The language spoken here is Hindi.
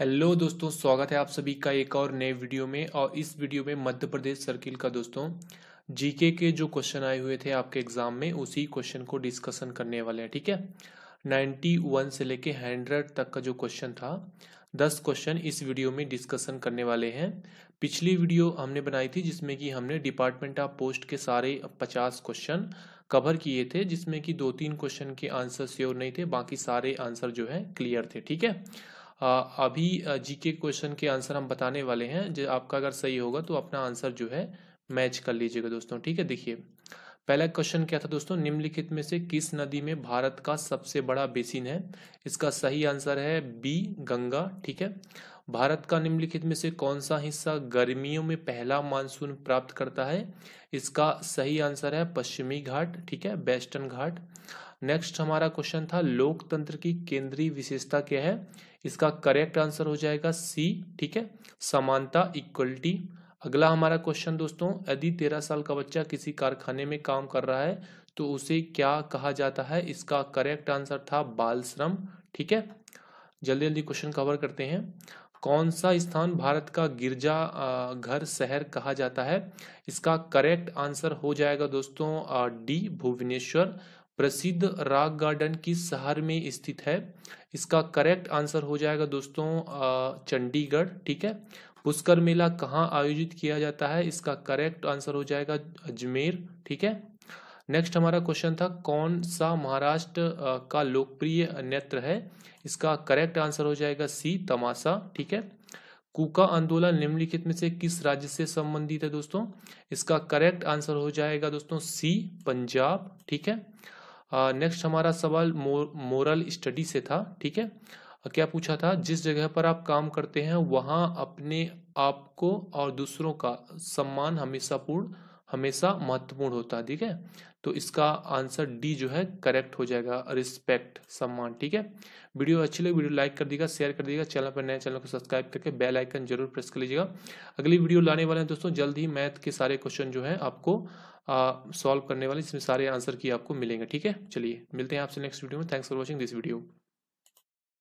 हेलो दोस्तों स्वागत है आप सभी का एक और नए वीडियो में और इस वीडियो में मध्य प्रदेश सर्किल का दोस्तों जीके के जो क्वेश्चन आए हुए थे आपके एग्जाम में उसी क्वेश्चन को डिस्कशन करने वाले हैं ठीक है 91 से लेके 100 तक का जो क्वेश्चन था 10 क्वेश्चन इस वीडियो में डिस्कशन करने वाले हैं पिछली वीडियो हमने बनाई थी जिसमें कि हमने डिपार्टमेंट ऑफ पोस्ट के सारे 50 क्वेश्चन कवर किए थे जिसमें कि दो तीन क्वेश्चन के आंसर श्योर नहीं थे बाकी सारे आंसर जो है क्लियर थे ठीक है अभी जीके क्वेश्चन के आंसर हम बताने वाले हैं जो आपका अगर सही होगा तो अपना आंसर जो है मैच कर लीजिएगा दोस्तों ठीक है देखिए पहला क्वेश्चन क्या था दोस्तों निम्नलिखित में से किस नदी में भारत का सबसे बड़ा बेसिन है इसका सही आंसर है बी गंगा ठीक है भारत का निम्नलिखित में से कौन सा हिस्सा गर्मियों में पहला मानसून प्राप्त करता है इसका सही आंसर है पश्चिमी घाट ठीक है वेस्टर्न घाट नेक्स्ट हमारा क्वेश्चन था लोकतंत्र की केंद्रीय विशेषता क्या है इसका करेक्ट आंसर हो जाएगा सी ठीक है समानता इक्वलिटी अगला हमारा क्वेश्चन दोस्तों यदि तेरह साल का बच्चा किसी कारखाने में काम कर रहा है तो उसे क्या कहा जाता है इसका करेक्ट आंसर था बाल श्रम ठीक है जल्दी जल्दी क्वेश्चन कवर करते हैं कौन सा स्थान भारत का गिरजा घर शहर कहा जाता है इसका करेक्ट आंसर हो जाएगा दोस्तों डी भुवनेश्वर प्रसिद्ध राग गार्डन किस शहर में स्थित है इसका करेक्ट आंसर हो जाएगा दोस्तों चंडीगढ़ ठीक है पुष्कर मेला कहाँ आयोजित किया जाता है इसका करेक्ट आंसर हो जाएगा अजमेर ठीक है नेक्स्ट हमारा क्वेश्चन था कौन सा महाराष्ट्र का लोकप्रिय नेत्र है इसका करेक्ट आंसर हो जाएगा सी तमाशा ठीक है कुका आंदोलन निम्नलिखित में से किस राज्य से संबंधित है दोस्तों इसका करेक्ट आंसर हो जाएगा दोस्तों सी पंजाब ठीक है नेक्स्ट हमारा सवाल मोरल स्टडी से था ठीक है क्या पूछा था जिस जगह पर आप काम करते हैं वहां अपने आप को और दूसरों का सम्मान हमेशा पूर्ण हमेशा महत्वपूर्ण होता है ठीक है तो इसका आंसर डी जो है करेक्ट हो जाएगा रिस्पेक्ट सम्मान ठीक है वीडियो अच्छी लगी वीडियो लाइक कर दीजिएगा शेयर कर दीजिएगा चैनल पर नए चैनल को सब्सक्राइब करके बेल आइकन जरूर प्रेस कर लीजिएगा अगली वीडियो लाने वाले हैं दोस्तों जल्द ही मैथ के सारे क्वेश्चन जो है आपको सॉल्व करने वाले इसमें सारे आंसर की आपको मिलेंगे ठीक है चलिए मिलते हैं आपसे नेक्स्ट वीडियो में thanks for watching this video